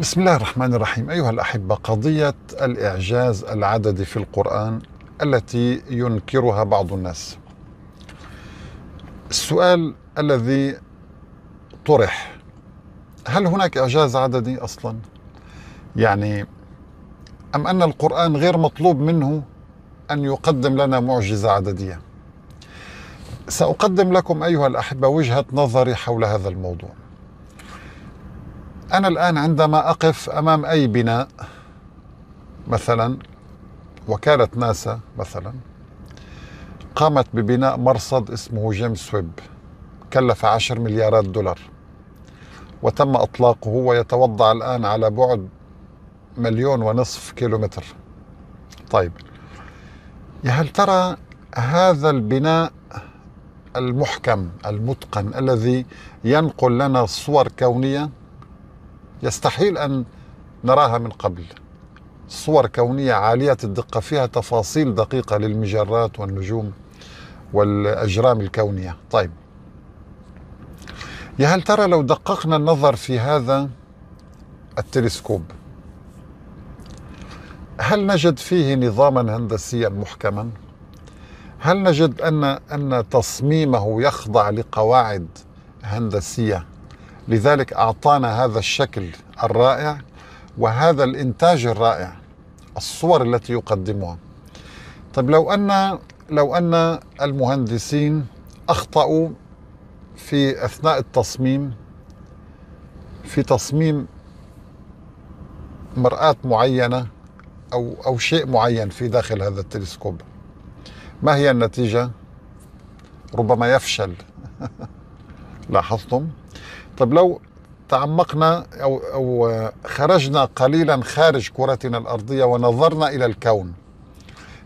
بسم الله الرحمن الرحيم أيها الأحبة قضية الإعجاز العددي في القرآن التي ينكرها بعض الناس السؤال الذي طرح هل هناك إعجاز عددي أصلا؟ يعني أم أن القرآن غير مطلوب منه أن يقدم لنا معجزة عددية؟ سأقدم لكم أيها الأحبة وجهة نظري حول هذا الموضوع أنا الآن عندما أقف أمام أي بناء مثلا وكالة ناسا مثلا قامت ببناء مرصد اسمه جيمس ويب كلف 10 مليارات دولار وتم إطلاقه ويتوضع الآن على بعد مليون ونصف كيلومتر طيب يا هل ترى هذا البناء المحكم المتقن الذي ينقل لنا صور كونيه يستحيل أن نراها من قبل صور كونية عالية الدقة فيها تفاصيل دقيقة للمجرات والنجوم والأجرام الكونية طيب يا هل ترى لو دققنا النظر في هذا التلسكوب هل نجد فيه نظاما هندسيا محكما هل نجد ان ان تصميمه يخضع لقواعد هندسيه لذلك أعطانا هذا الشكل الرائع وهذا الإنتاج الرائع الصور التي يقدمها طيب لو أن لو أن المهندسين أخطأوا في أثناء التصميم في تصميم مرآة معينة أو أو شيء معين في داخل هذا التلسكوب ما هي النتيجة؟ ربما يفشل لاحظتم؟ طب لو تعمقنا أو, أو خرجنا قليلا خارج كرتنا الأرضية ونظرنا إلى الكون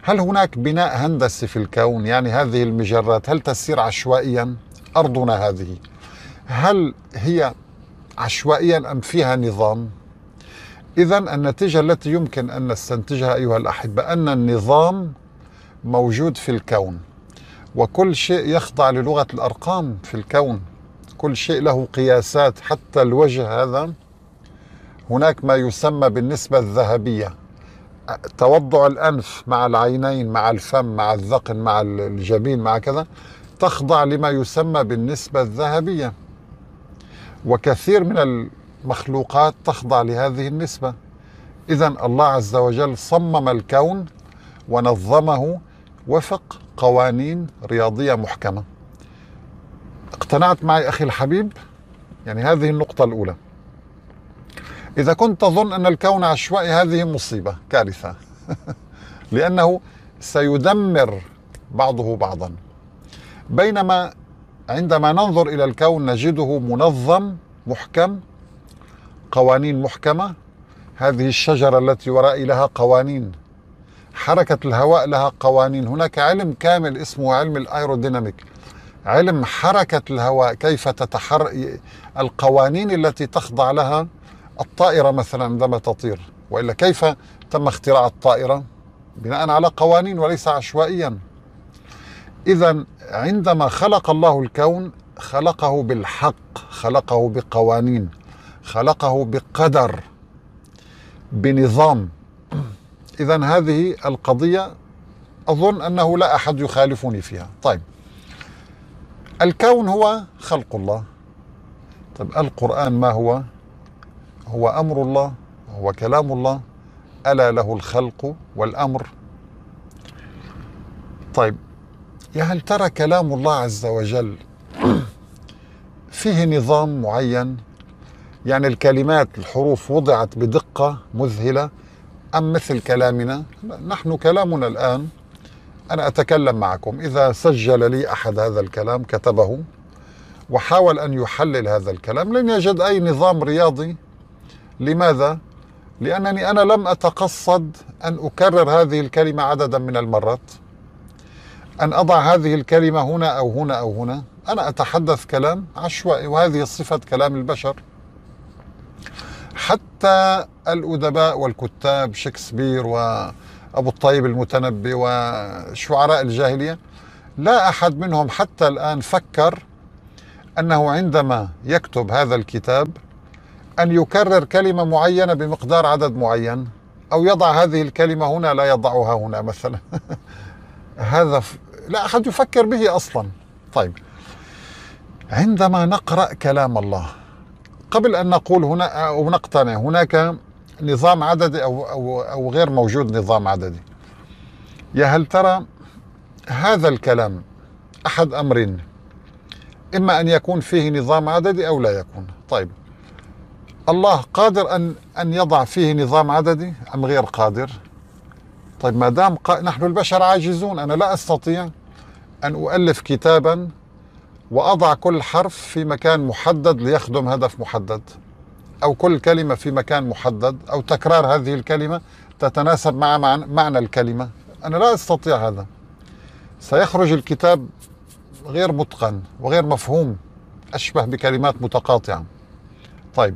هل هناك بناء هندسي في الكون يعني هذه المجرات هل تسير عشوائيا أرضنا هذه هل هي عشوائيا أم فيها نظام إذا النتيجة التي يمكن أن نستنتجها أيها الأحبة أن النظام موجود في الكون وكل شيء يخضع للغة الأرقام في الكون كل شيء له قياسات حتى الوجه هذا هناك ما يسمى بالنسبة الذهبية توضع الأنف مع العينين مع الفم مع الذقن مع الجبين مع كذا تخضع لما يسمى بالنسبة الذهبية وكثير من المخلوقات تخضع لهذه النسبة إذا الله عز وجل صمم الكون ونظمه وفق قوانين رياضية محكمة اقتنعت معي أخي الحبيب يعني هذه النقطة الأولى إذا كنت تظن أن الكون عشوائي هذه مصيبة كارثة لأنه سيدمر بعضه بعضا بينما عندما ننظر إلى الكون نجده منظم محكم قوانين محكمة هذه الشجرة التي ورائي لها قوانين حركة الهواء لها قوانين هناك علم كامل اسمه علم الايروديناميك علم حركة الهواء كيف تتحرك القوانين التي تخضع لها الطائرة مثلا عندما تطير وإلا كيف تم اختراع الطائرة بناء على قوانين وليس عشوائيا إذا عندما خلق الله الكون خلقه بالحق خلقه بقوانين خلقه بقدر بنظام إذا هذه القضية أظن أنه لا أحد يخالفني فيها طيب الكون هو خلق الله طب القرآن ما هو هو أمر الله هو كلام الله ألا له الخلق والأمر طيب يا هل ترى كلام الله عز وجل فيه نظام معين يعني الكلمات الحروف وضعت بدقة مذهلة أم مثل كلامنا نحن كلامنا الآن أنا أتكلم معكم إذا سجل لي أحد هذا الكلام كتبه وحاول أن يحلل هذا الكلام لن يجد أي نظام رياضي لماذا؟ لأنني أنا لم أتقصد أن أكرر هذه الكلمة عددا من المرات أن أضع هذه الكلمة هنا أو هنا أو هنا أنا أتحدث كلام عشوائي وهذه صفة كلام البشر حتى الأدباء والكتاب شكسبير و أبو الطيب المتنبي وشعراء الجاهلية لا أحد منهم حتى الآن فكر أنه عندما يكتب هذا الكتاب أن يكرر كلمة معينة بمقدار عدد معين أو يضع هذه الكلمة هنا لا يضعها هنا مثلا هذا ف... لا أحد يفكر به أصلا طيب عندما نقرأ كلام الله قبل أن نقول هنا أو نقتنع هناك نظام عددي أو, أو, أو غير موجود نظام عددي يا هل ترى هذا الكلام أحد أمرين إما أن يكون فيه نظام عددي أو لا يكون طيب الله قادر أن أن يضع فيه نظام عددي أم غير قادر طيب ما دام قا... نحن البشر عاجزون أنا لا أستطيع أن أؤلف كتابا وأضع كل حرف في مكان محدد ليخدم هدف محدد أو كل كلمة في مكان محدد أو تكرار هذه الكلمة تتناسب مع معنى الكلمة أنا لا أستطيع هذا سيخرج الكتاب غير متقن وغير مفهوم أشبه بكلمات متقاطعة طيب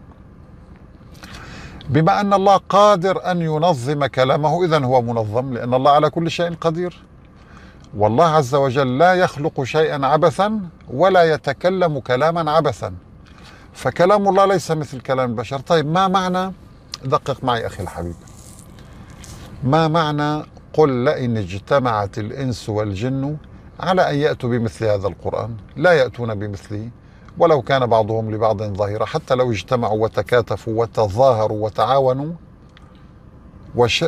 بما أن الله قادر أن ينظم كلامه إذا هو منظم لأن الله على كل شيء قدير والله عز وجل لا يخلق شيئا عبثا ولا يتكلم كلاما عبثا فكلام الله ليس مثل كلام البشر طيب ما معنى دقق معي أخي الحبيب ما معنى قل لئن اجتمعت الإنس والجن على أن يأتوا بمثل هذا القرآن لا يأتون بمثله ولو كان بعضهم لبعض ظهيرا حتى لو اجتمعوا وتكاتفوا وتظاهروا وتعاونوا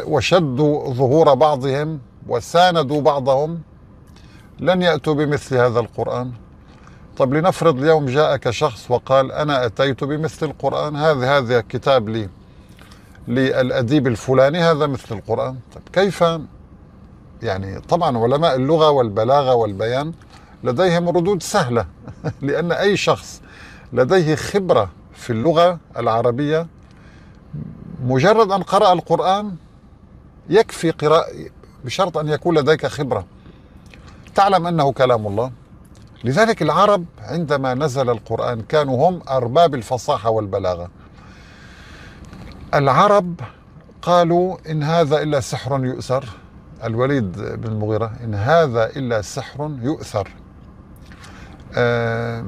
وشدوا ظهور بعضهم وساندوا بعضهم لن يأتوا بمثل هذا القرآن طب لنفرض اليوم جاءك شخص وقال أنا أتيت بمثل القرآن هذا هذا كتاب لي للأديب الفلاني هذا مثل القرآن طب كيف يعني طبعا علماء اللغة والبلاغة والبيان لديهم ردود سهلة لأن أي شخص لديه خبرة في اللغة العربية مجرد أن قرأ القرآن يكفي قراءة بشرط أن يكون لديك خبرة تعلم أنه كلام الله لذلك العرب عندما نزل القرآن كانوا هم أرباب الفصاحة والبلاغة العرب قالوا إن هذا إلا سحر يؤثر الوليد بن المغيرة إن هذا إلا سحر يؤثر آه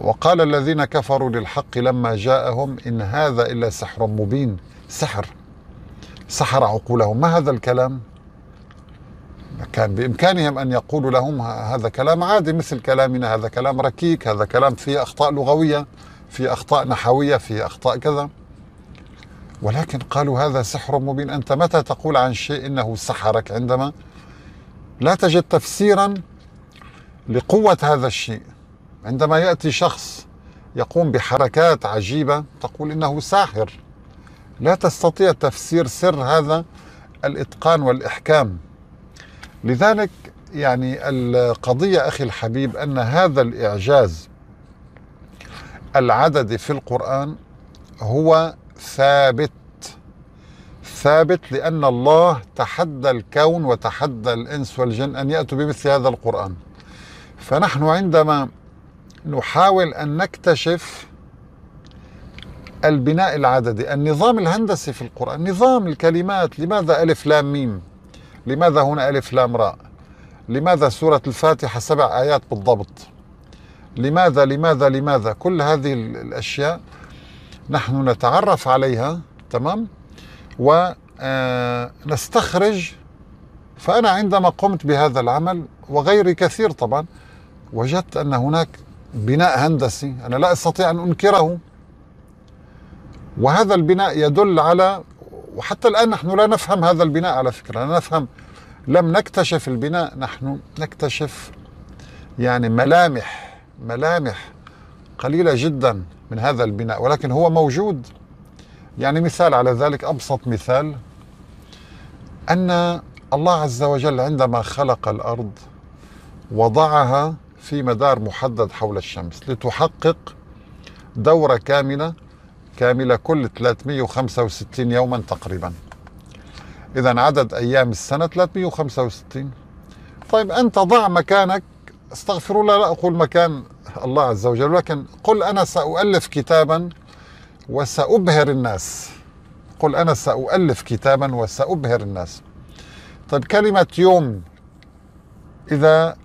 وقال الذين كفروا للحق لما جاءهم إن هذا إلا سحر مبين سحر سحر عقولهم ما هذا الكلام كان بامكانهم ان يقولوا لهم هذا كلام عادي مثل كلامنا هذا كلام ركيك هذا كلام فيه اخطاء لغويه في اخطاء نحويه في اخطاء كذا ولكن قالوا هذا سحر مبين انت متى تقول عن شيء انه سحرك عندما لا تجد تفسيرا لقوه هذا الشيء عندما ياتي شخص يقوم بحركات عجيبه تقول انه ساحر لا تستطيع تفسير سر هذا الاتقان والاحكام لذلك يعني القضية أخي الحبيب أن هذا الإعجاز العددي في القرآن هو ثابت ثابت لأن الله تحدى الكون وتحدى الإنس والجن أن يأتوا بمثل هذا القرآن فنحن عندما نحاول أن نكتشف البناء العددي النظام الهندسي في القرآن نظام الكلمات لماذا ألف لام ميم لماذا هنا ألف لام راء لماذا سورة الفاتحة سبع آيات بالضبط لماذا لماذا لماذا كل هذه الأشياء نحن نتعرف عليها تمام ونستخرج آه، فأنا عندما قمت بهذا العمل وغيري كثير طبعا وجدت أن هناك بناء هندسي أنا لا أستطيع أن أنكره وهذا البناء يدل على وحتى الآن نحن لا نفهم هذا البناء على فكرة لا نفهم لم نكتشف البناء نحن نكتشف يعني ملامح ملامح قليلة جدا من هذا البناء ولكن هو موجود يعني مثال على ذلك أبسط مثال أن الله عز وجل عندما خلق الأرض وضعها في مدار محدد حول الشمس لتحقق دورة كاملة كاملة كل 365 يوما تقريبا إذا عدد أيام السنة 365 طيب أنت ضع مكانك استغفر الله لا أقول مكان الله عز وجل ولكن قل أنا سأؤلف كتابا وسأبهر الناس قل أنا سأؤلف كتابا وسأبهر الناس طيب كلمة يوم إذا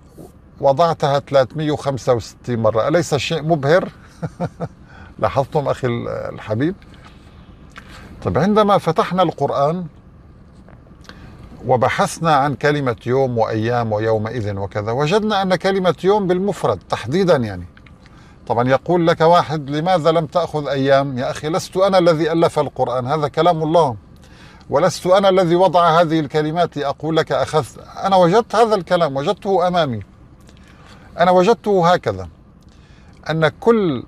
وضعتها 365 مرة أليس الشيء مبهر؟ لاحظتم أخي الحبيب طب عندما فتحنا القرآن وبحثنا عن كلمة يوم وأيام ويومئذ وكذا وجدنا أن كلمة يوم بالمفرد تحديدا يعني طبعا يقول لك واحد لماذا لم تأخذ أيام يا أخي لست أنا الذي ألف القرآن هذا كلام الله ولست أنا الذي وضع هذه الكلمات أقول لك أخذت أنا وجدت هذا الكلام وجدته أمامي أنا وجدته هكذا أن كل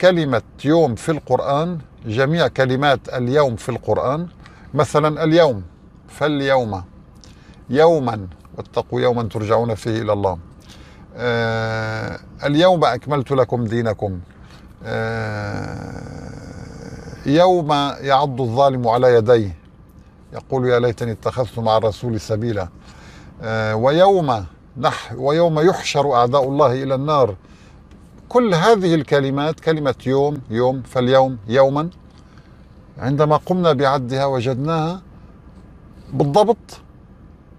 كلمة يوم في القرآن جميع كلمات اليوم في القرآن مثلا اليوم فاليوم يوما واتقوا يوما ترجعون فيه إلى الله آه اليوم أكملت لكم دينكم آه يوم يعض الظالم على يديه يقول يا ليتني اتخذت مع الرسول سبيلا آه ويوم نح ويوم يحشر أعداء الله إلى النار كل هذه الكلمات كلمة يوم يوم فاليوم يوما عندما قمنا بعدها وجدناها بالضبط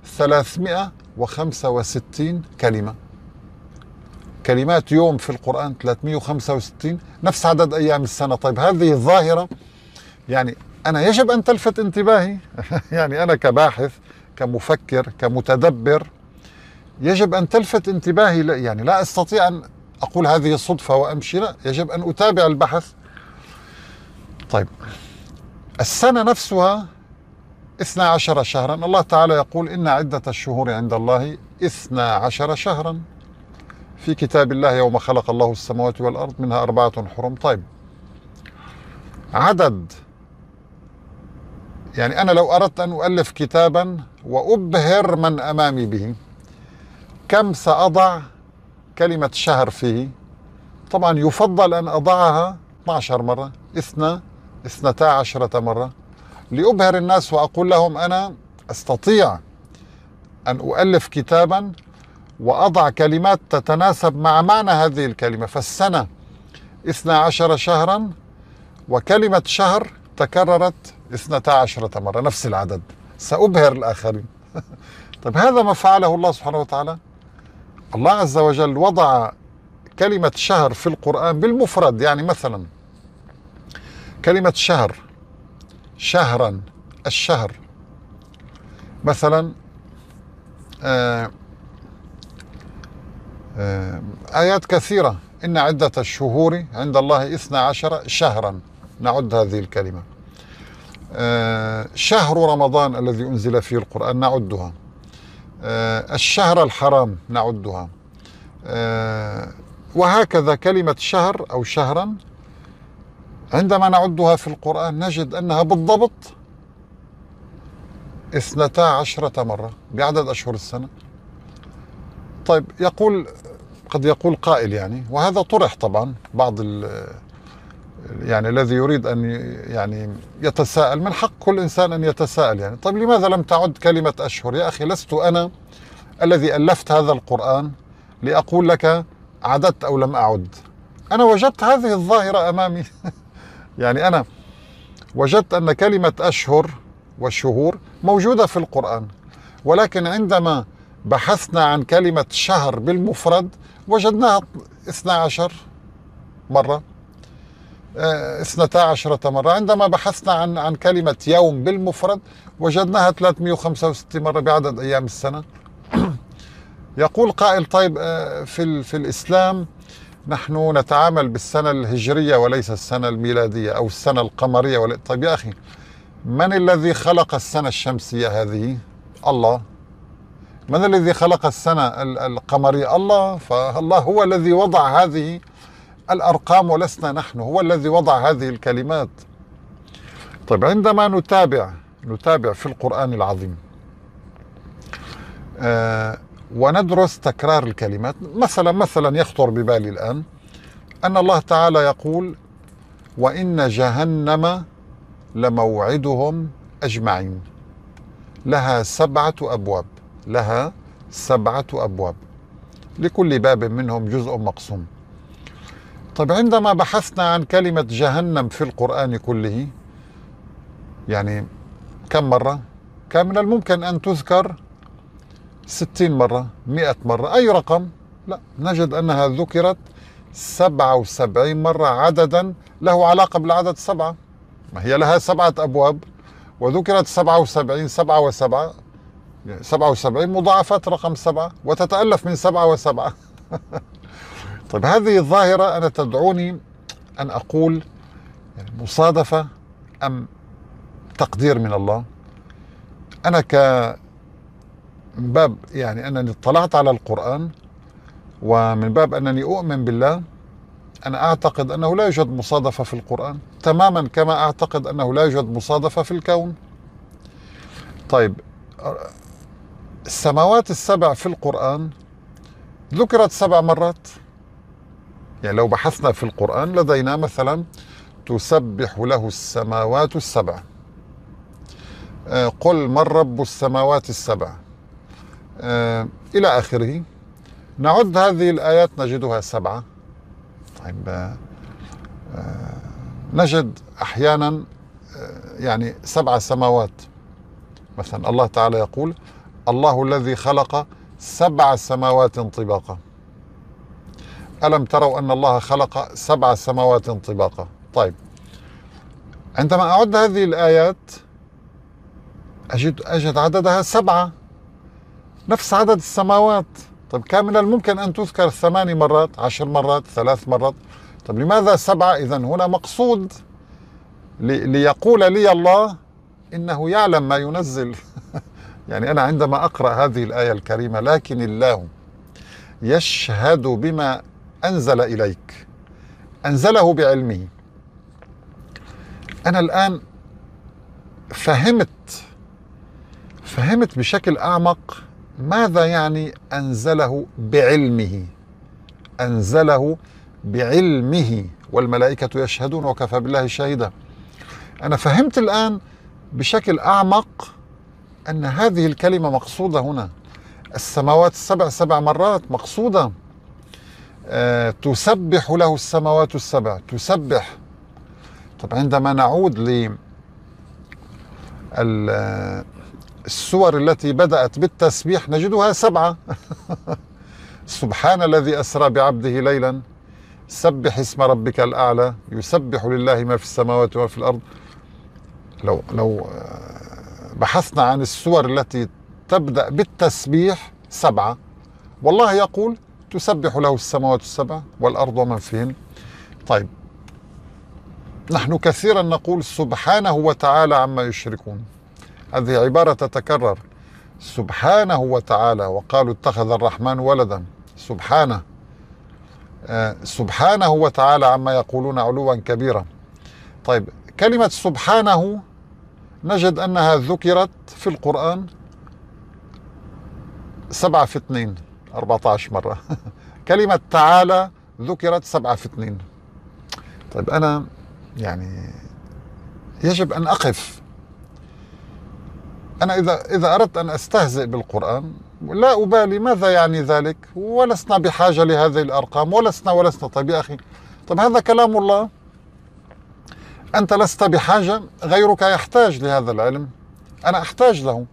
365 كلمة كلمات يوم في القرآن 365 نفس عدد أيام السنة طيب هذه الظاهرة يعني أنا يجب أن تلفت انتباهي يعني أنا كباحث كمفكر كمتدبر يجب أن تلفت انتباهي يعني لا أستطيع أن أقول هذه صدفة وأمشي لا يجب أن أتابع البحث طيب السنة نفسها اثنا عشر شهرا الله تعالى يقول إن عدة الشهور عند الله اثنا عشر شهرا في كتاب الله يوم خلق الله السماوات والأرض منها أربعة حرم طيب عدد يعني أنا لو أردت أن أؤلف كتابا وأبهر من أمامي به كم سأضع كلمة شهر فيه طبعا يفضل أن أضعها 12 مرة إثنى إثنتا عشرة مرة لأبهر الناس وأقول لهم أنا أستطيع أن أؤلف كتابا وأضع كلمات تتناسب مع معنى هذه الكلمة فالسنة إثنى عشر شهرا وكلمة شهر تكررت إثنتا عشرة مرة نفس العدد سأبهر الآخرين طيب هذا ما فعله الله سبحانه وتعالى الله عز وجل وضع كلمة شهر في القرآن بالمفرد يعني مثلا كلمة شهر شهرا الشهر مثلا آه، آه، آيات كثيرة إن عدة الشهور عند الله إثنى عشر شهرا نعد هذه الكلمة آه، شهر رمضان الذي أنزل فيه القرآن نعدها آه، الشهر الحرام نعدها آه، وهكذا كلمة شهر أو شهرا عندما نعدها في القرآن نجد أنها بالضبط اثنتا عشرة مرة بعدد أشهر السنة طيب يقول قد يقول قائل يعني وهذا طرح طبعا بعض يعني الذي يريد ان يعني يتساءل من حق كل انسان ان يتساءل يعني طيب لماذا لم تعد كلمه اشهر يا اخي لست انا الذي الفت هذا القران لاقول لك عددت او لم اعد انا وجدت هذه الظاهره امامي يعني انا وجدت ان كلمه اشهر والشهور موجوده في القران ولكن عندما بحثنا عن كلمه شهر بالمفرد وجدناها 12 مره آه، اثنتا عشرة مرة عندما بحثنا عن عن كلمة يوم بالمفرد وجدناها 365 مرة بعدد أيام السنة يقول قائل طيب آه، في, في الإسلام نحن نتعامل بالسنة الهجرية وليس السنة الميلادية أو السنة القمرية طيب يا أخي من الذي خلق السنة الشمسية هذه؟ الله من الذي خلق السنة القمرية؟ الله فالله هو الذي وضع هذه الأرقام ولسنا نحن هو الذي وضع هذه الكلمات طيب عندما نتابع نتابع في القرآن العظيم آه وندرس تكرار الكلمات مثلا مثلا يخطر ببالي الآن أن الله تعالى يقول وإن جهنم لموعدهم أجمعين لها سبعة أبواب لها سبعة أبواب لكل باب منهم جزء مقسوم طيب عندما بحثنا عن كلمة جهنم في القرآن كله يعني كم مرة؟ كان من الممكن أن تذكر ستين مرة مئة مرة أي رقم لا نجد أنها ذكرت سبعة وسبعين مرة عددا له علاقة بالعدد سبعة ما هي لها سبعة أبواب وذكرت سبعة وسبعين سبعة وسبعة يعني سبعة وسبعين مضاعفات رقم سبعة وتتألف من سبعة وسبعة طيب هذه الظاهرة أنا تدعوني أن أقول يعني مصادفة أم تقدير من الله أنا ك باب يعني أنني اطلعت على القرآن ومن باب أنني أؤمن بالله أنا أعتقد أنه لا يوجد مصادفة في القرآن تماما كما أعتقد أنه لا يوجد مصادفة في الكون طيب السماوات السبع في القرآن ذكرت سبع مرات يعني لو بحثنا في القرآن لدينا مثلا تسبح له السماوات السبع آه، قل من رب السماوات السبع آه، إلى آخره نعد هذه الآيات نجدها سبعة طيب آه، نجد أحيانا يعني سبع سماوات مثلا الله تعالى يقول الله الذي خلق سبع سماوات طباقا ألم تروا أن الله خلق سبع سماوات طباقا طيب عندما أعد هذه الآيات أجد, أجد عددها سبعة نفس عدد السماوات طيب كان من الممكن أن تذكر ثماني مرات عشر مرات ثلاث مرات طيب لماذا سبعة إذا هنا مقصود ليقول لي الله إنه يعلم ما ينزل يعني أنا عندما أقرأ هذه الآية الكريمة لكن الله يشهد بما أنزل إليك أنزله بعلمه أنا الآن فهمت فهمت بشكل أعمق ماذا يعني أنزله بعلمه أنزله بعلمه والملائكة يشهدون وكفى بالله شهيدا أنا فهمت الآن بشكل أعمق أن هذه الكلمة مقصودة هنا السماوات السبع سبع مرات مقصودة آه، تسبح له السماوات السبع تسبح طب عندما نعود ل آه، السور التي بدأت بالتسبيح نجدها سبعة سبحان الذي أسرى بعبده ليلا سبح اسم ربك الأعلى يسبح لله ما في السماوات وما في الأرض لو لو آه، بحثنا عن السور التي تبدأ بالتسبيح سبعة والله يقول تسبح له السماوات السبع والأرض ومن فيهن طيب نحن كثيرا نقول سبحانه وتعالى عما يشركون هذه عبارة تتكرر سبحانه وتعالى وقالوا اتخذ الرحمن ولدا سبحانه آه سبحانه وتعالى عما يقولون علوا كبيرا طيب كلمة سبحانه نجد أنها ذكرت في القرآن سبعة في اثنين 14 مرة كلمة تعالى ذكرت سبعة في اثنين طيب أنا يعني يجب أن أقف أنا إذا إذا أردت أن أستهزئ بالقرآن لا أبالي ماذا يعني ذلك ولسنا بحاجة لهذه الأرقام ولسنا ولسنا طيب يا أخي طيب هذا كلام الله أنت لست بحاجة غيرك يحتاج لهذا العلم أنا أحتاج له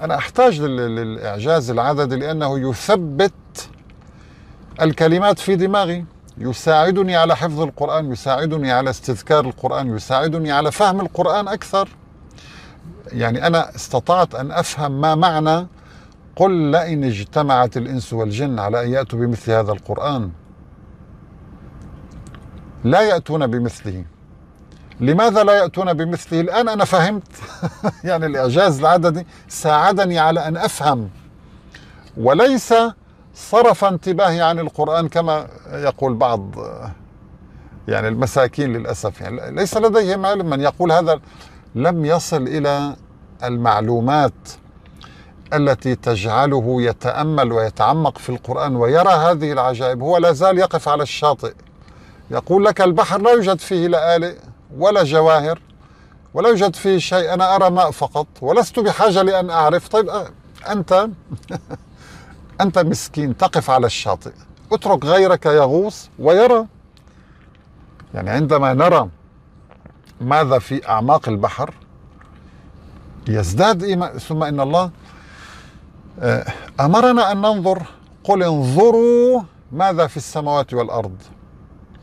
أنا أحتاج للإعجاز العددي لأنه يثبت الكلمات في دماغي يساعدني على حفظ القرآن يساعدني على استذكار القرآن يساعدني على فهم القرآن أكثر يعني أنا استطعت أن أفهم ما معنى قل لئن اجتمعت الإنس والجن على أن يأتوا بمثل هذا القرآن لا يأتون بمثله لماذا لا يأتون بمثله الآن أنا فهمت يعني الإعجاز العددي ساعدني على أن أفهم وليس صرف انتباهي عن القرآن كما يقول بعض يعني المساكين للأسف يعني ليس لديهم علم من يقول هذا لم يصل إلى المعلومات التي تجعله يتأمل ويتعمق في القرآن ويرى هذه العجائب هو لا زال يقف على الشاطئ يقول لك البحر لا يوجد فيه لآلئ ولا جواهر ولا يوجد فيه شيء أنا أرى ماء فقط ولست بحاجة لأن أعرف طيب أنت أنت مسكين تقف على الشاطئ اترك غيرك يغوص ويرى يعني عندما نرى ماذا في أعماق البحر يزداد إيمان ثم إن الله أمرنا أن ننظر قل انظروا ماذا في السماوات والأرض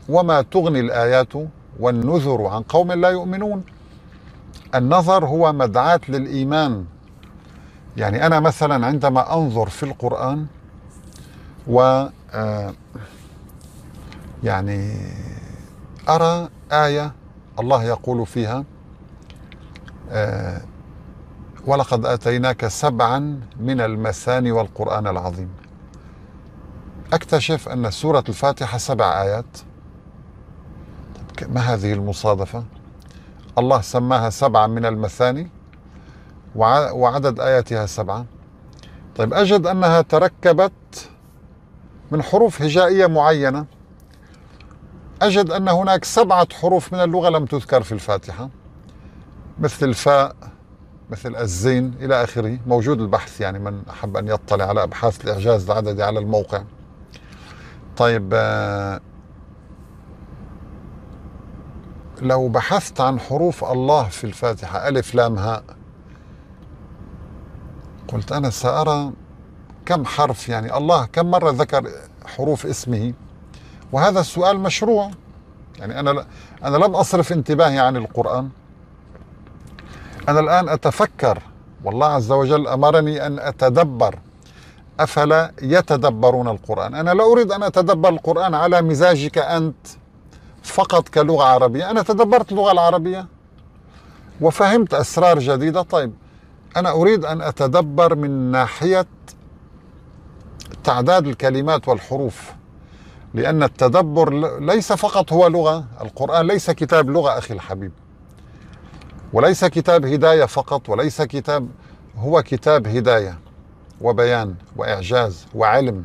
وما تغني الآيات والنذر عن قوم لا يؤمنون النظر هو مدعاة للإيمان يعني أنا مثلا عندما أنظر في القرآن و آه، يعني أرى آية الله يقول فيها آه، ولقد آتيناك سبعا من المثاني والقرآن العظيم أكتشف أن سورة الفاتحة سبع آيات لك ما هذه المصادفة الله سماها سبعة من المثاني وعدد آياتها سبعة طيب أجد أنها تركبت من حروف هجائية معينة أجد أن هناك سبعة حروف من اللغة لم تذكر في الفاتحة مثل الفاء مثل الزين إلى آخره موجود البحث يعني من أحب أن يطلع على أبحاث الإعجاز العددي على الموقع طيب آه، لو بحثت عن حروف الله في الفاتحة ألف لام هاء قلت أنا سأرى كم حرف يعني الله كم مرة ذكر حروف اسمه وهذا السؤال مشروع يعني أنا أنا لم أصرف انتباهي عن القرآن أنا الآن أتفكر والله عز وجل أمرني أن أتدبر أفلا يتدبرون القرآن أنا لا أريد أن أتدبر القرآن على مزاجك أنت فقط كلغة عربية أنا تدبرت اللغة العربية وفهمت أسرار جديدة طيب أنا أريد أن أتدبر من ناحية تعداد الكلمات والحروف لأن التدبر ليس فقط هو لغة القرآن ليس كتاب لغة أخي الحبيب وليس كتاب هداية فقط وليس كتاب هو كتاب هداية وبيان وإعجاز وعلم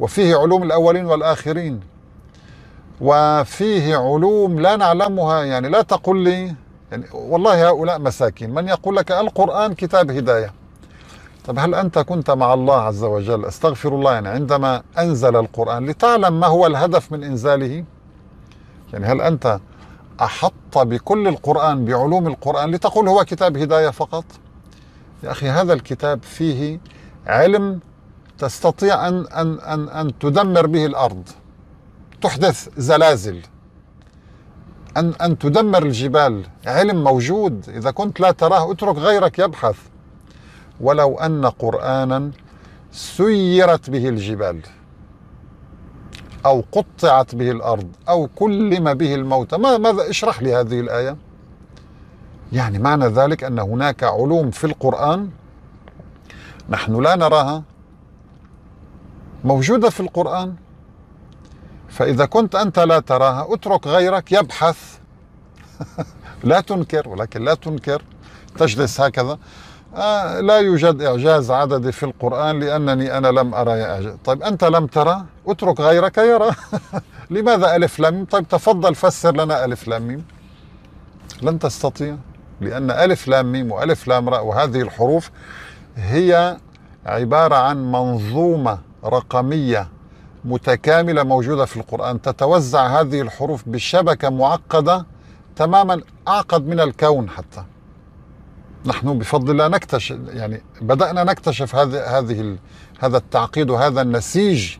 وفيه علوم الأولين والآخرين وفيه علوم لا نعلمها يعني لا تقل لي يعني والله هؤلاء مساكين من يقول لك القرآن كتاب هداية طب هل أنت كنت مع الله عز وجل استغفر الله يعني عندما أنزل القرآن لتعلم ما هو الهدف من إنزاله يعني هل أنت أحط بكل القرآن بعلوم القرآن لتقول هو كتاب هداية فقط يا أخي هذا الكتاب فيه علم تستطيع أن, أن, أن, أن تدمر به الأرض تحدث زلازل أن أن تدمر الجبال علم موجود إذا كنت لا تراه اترك غيرك يبحث ولو أن قرآنا سيرت به الجبال أو قطعت به الأرض أو كلم به الموتى ما ماذا اشرح لي هذه الآية يعني معنى ذلك أن هناك علوم في القرآن نحن لا نراها موجودة في القرآن فإذا كنت أنت لا تراها اترك غيرك يبحث لا تنكر ولكن لا تنكر تجلس هكذا آه لا يوجد إعجاز عددي في القرآن لأنني أنا لم أرى يا إعجاز طيب أنت لم ترى اترك غيرك يرى لماذا ألف لام طيب تفضل فسر لنا ألف لام ميم لن تستطيع لأن ألف لام ميم وألف لام راء وهذه الحروف هي عبارة عن منظومة رقمية متكامله موجوده في القران تتوزع هذه الحروف بشبكه معقده تماما اعقد من الكون حتى نحن بفضل الله نكتشف يعني بدانا نكتشف هذه هذه هذا التعقيد وهذا النسيج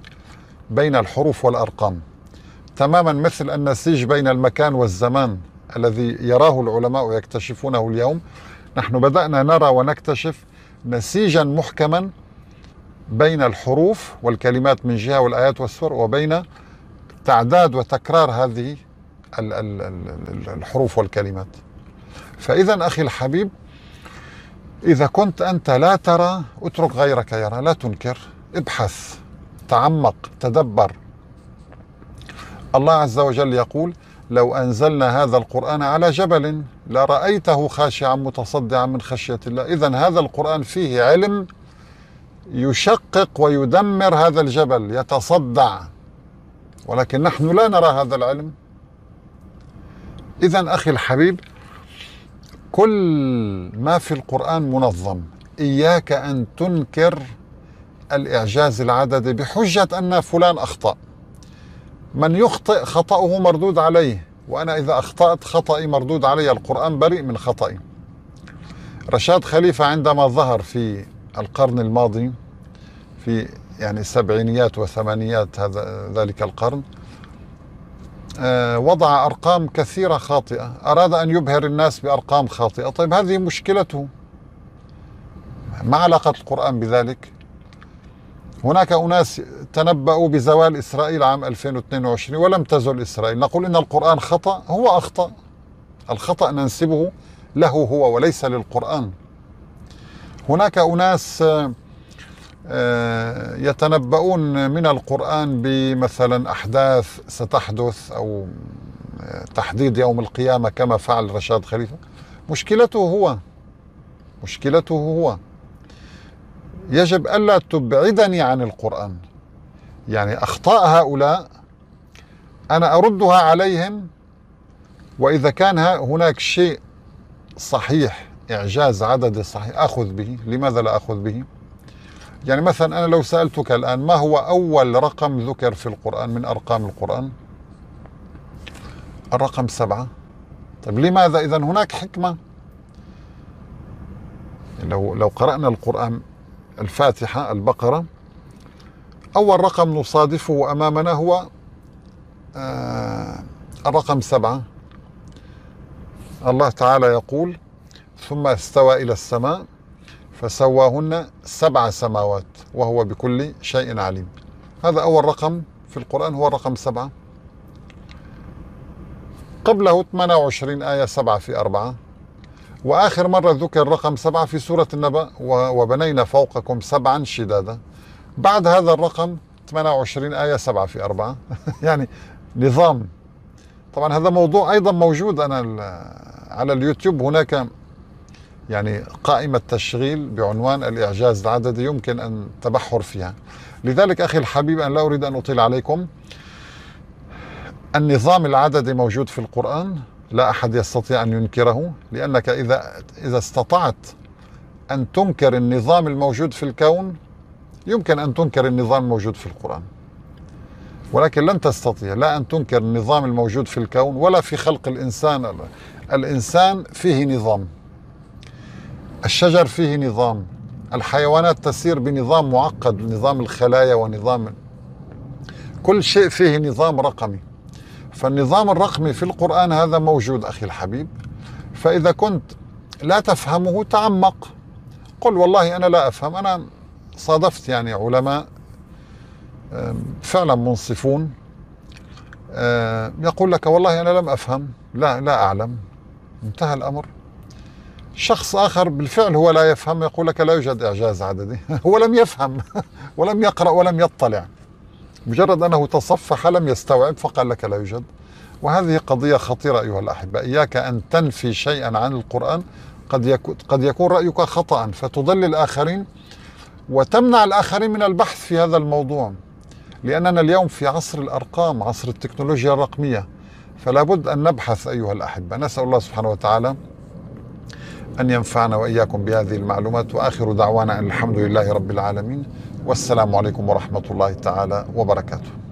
بين الحروف والارقام تماما مثل النسيج بين المكان والزمان الذي يراه العلماء ويكتشفونه اليوم نحن بدانا نرى ونكتشف نسيجا محكما بين الحروف والكلمات من جهه والايات والسور وبين تعداد وتكرار هذه الحروف والكلمات فاذا اخي الحبيب اذا كنت انت لا ترى اترك غيرك يرى لا تنكر ابحث تعمق تدبر الله عز وجل يقول لو انزلنا هذا القران على جبل لرايته خاشعا متصدعا من خشيه الله اذا هذا القران فيه علم يشقق ويدمر هذا الجبل يتصدع ولكن نحن لا نرى هذا العلم اذا اخي الحبيب كل ما في القران منظم اياك ان تنكر الاعجاز العددي بحجه ان فلان اخطا من يخطئ خطاه مردود عليه وانا اذا اخطات خطئي مردود علي القران بريء من خطئي رشاد خليفه عندما ظهر في القرن الماضي في يعني السبعينيات وثمانيات هذا ذلك القرن آه، وضع أرقام كثيرة خاطئة أراد أن يبهر الناس بأرقام خاطئة طيب هذه مشكلته ما علاقة القرآن بذلك هناك أناس تنبأوا بزوال إسرائيل عام 2022 ولم تزل إسرائيل نقول إن القرآن خطأ هو أخطأ الخطأ ننسبه له هو وليس للقرآن هناك أناس آه، يتنبؤون من القرآن بمثلا أحداث ستحدث أو آه، تحديد يوم القيامة كما فعل رشاد خليفة مشكلته هو مشكلته هو يجب ألا تبعدني عن القرآن يعني أخطاء هؤلاء أنا أردها عليهم وإذا كان هناك شيء صحيح إعجاز عدد صحيح أخذ به لماذا لا أخذ به يعني مثلا أنا لو سألتك الآن ما هو أول رقم ذكر في القرآن من أرقام القرآن الرقم سبعة طيب لماذا إذا هناك حكمة لو لو قرأنا القرآن الفاتحة البقرة أول رقم نصادفه أمامنا هو آه الرقم سبعة الله تعالى يقول ثم استوى إلى السماء فسواهن سبع سماوات وهو بكل شيء عليم هذا أول رقم في القرآن هو رقم سبعة قبله 28 آية سبعة في أربعة وآخر مرة ذكر رقم سبعة في سورة النبأ وبنينا فوقكم سبعا شدادا بعد هذا الرقم 28 آية سبعة في أربعة يعني نظام طبعا هذا موضوع أيضا موجود أنا على اليوتيوب هناك يعني قائمة تشغيل بعنوان الإعجاز العددي يمكن أن تبحر فيها لذلك أخي الحبيب أنا لا أريد أن أطيل عليكم النظام العددي موجود في القرآن لا أحد يستطيع أن ينكره لأنك إذا, إذا استطعت أن تنكر النظام الموجود في الكون يمكن أن تنكر النظام الموجود في القرآن ولكن لن تستطيع لا أن تنكر النظام الموجود في الكون ولا في خلق الإنسان الإنسان فيه نظام الشجر فيه نظام الحيوانات تسير بنظام معقد نظام الخلايا ونظام كل شيء فيه نظام رقمي فالنظام الرقمي في القرآن هذا موجود أخي الحبيب فإذا كنت لا تفهمه تعمق قل والله أنا لا أفهم أنا صادفت يعني علماء فعلا منصفون يقول لك والله أنا لم أفهم لا لا أعلم انتهى الأمر شخص آخر بالفعل هو لا يفهم يقول لك لا يوجد إعجاز عددي هو لم يفهم ولم يقرأ ولم يطلع مجرد أنه تصفح لم يستوعب فقال لك لا يوجد وهذه قضية خطيرة أيها الأحبة إياك أن تنفي شيئا عن القرآن قد, قد يكون رأيك خطأ فتضل الآخرين وتمنع الآخرين من البحث في هذا الموضوع لأننا اليوم في عصر الأرقام عصر التكنولوجيا الرقمية فلا بد أن نبحث أيها الأحبة نسأل الله سبحانه وتعالى أن ينفعنا وإياكم بهذه المعلومات وآخر دعوانا أن الحمد لله رب العالمين والسلام عليكم ورحمة الله تعالى وبركاته